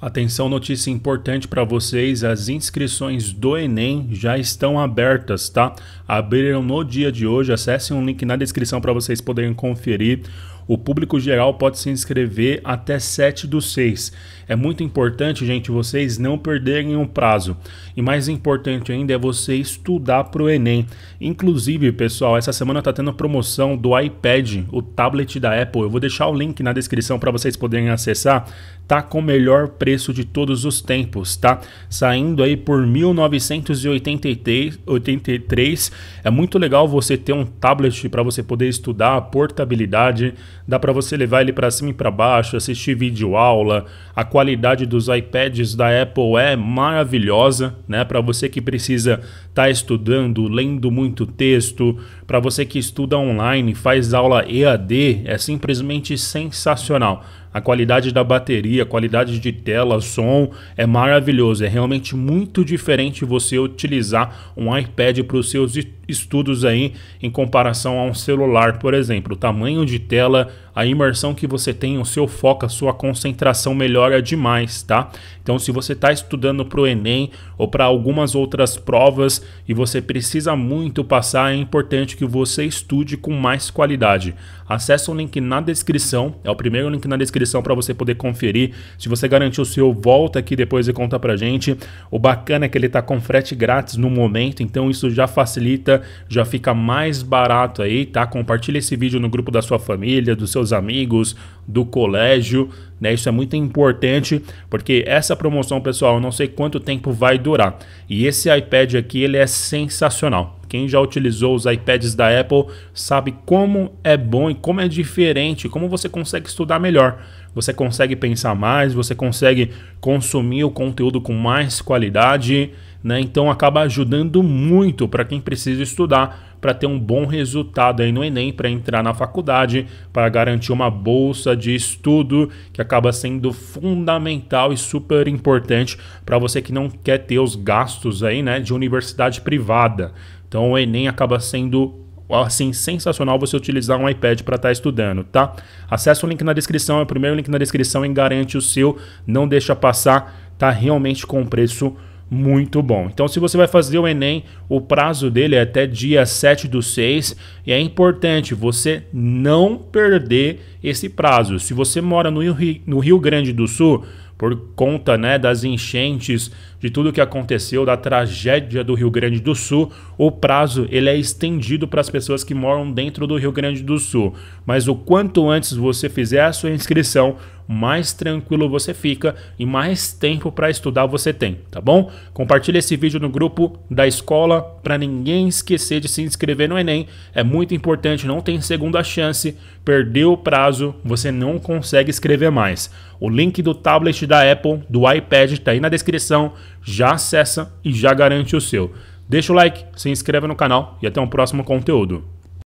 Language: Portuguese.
Atenção, notícia importante para vocês: as inscrições do Enem já estão abertas, tá? Abriram no dia de hoje. Acessem o um link na descrição para vocês poderem conferir. O público geral pode se inscrever até 7 do 6. É muito importante, gente, vocês não perderem o um prazo. E mais importante ainda é você estudar para o Enem. Inclusive, pessoal, essa semana está tendo promoção do iPad, o tablet da Apple. Eu vou deixar o link na descrição para vocês poderem acessar. Tá com o melhor preço de todos os tempos, tá? Saindo aí por 1983, É muito legal você ter um tablet para você poder estudar, portabilidade, dá para você levar ele para cima e para baixo, assistir vídeo aula. A qualidade dos iPads da Apple é maravilhosa, né? Para você que precisa estar tá estudando, lendo muito texto, para você que estuda online, faz aula EAD, é simplesmente sensacional. A qualidade da bateria, a qualidade de tela, som é maravilhoso. É realmente muito diferente você utilizar um iPad para os seus estudos aí em comparação a um celular, por exemplo. O tamanho de tela, a imersão que você tem, o seu foco, a sua concentração melhora demais, tá? Então, se você está estudando para o Enem ou para algumas outras provas e você precisa muito passar, é importante que você estude com mais qualidade. Acesse o link na descrição, é o primeiro link na descrição para você poder conferir. Se você garantiu o seu, volta aqui depois e conta para gente. O bacana é que ele está com frete grátis no momento, então isso já facilita, já fica mais barato aí, tá? Compartilha esse vídeo no grupo da sua família, dos seus amigos, do colégio, né? Isso é muito importante, porque essa promoção, pessoal, eu não sei quanto tempo vai durar. E esse iPad aqui, ele é sensacional. Quem já utilizou os iPads da Apple sabe como é bom e como é diferente, como você consegue estudar melhor. Você consegue pensar mais, você consegue consumir o conteúdo com mais qualidade, né? Então acaba ajudando muito para quem precisa estudar para ter um bom resultado aí no Enem, para entrar na faculdade, para garantir uma bolsa de estudo que acaba sendo fundamental e super importante para você que não quer ter os gastos aí, né, de universidade privada. Então o Enem acaba sendo assim sensacional você utilizar um iPad para estar tá estudando, tá? Acesse o link na descrição, é o primeiro link na descrição e garante o seu, não deixa passar, tá realmente com preço muito bom. Então, se você vai fazer o Enem, o prazo dele é até dia 7 do 6 e é importante você não perder esse prazo. Se você mora no Rio, no Rio Grande do Sul, por conta né, das enchentes de tudo o que aconteceu, da tragédia do Rio Grande do Sul, o prazo ele é estendido para as pessoas que moram dentro do Rio Grande do Sul. Mas o quanto antes você fizer a sua inscrição, mais tranquilo você fica e mais tempo para estudar você tem, tá bom? Compartilhe esse vídeo no grupo da escola para ninguém esquecer de se inscrever no Enem. É muito importante, não tem segunda chance. Perdeu o prazo, você não consegue escrever mais. O link do tablet da Apple, do iPad, está aí na descrição já acessa e já garante o seu. Deixa o like, se inscreva no canal e até um próximo conteúdo.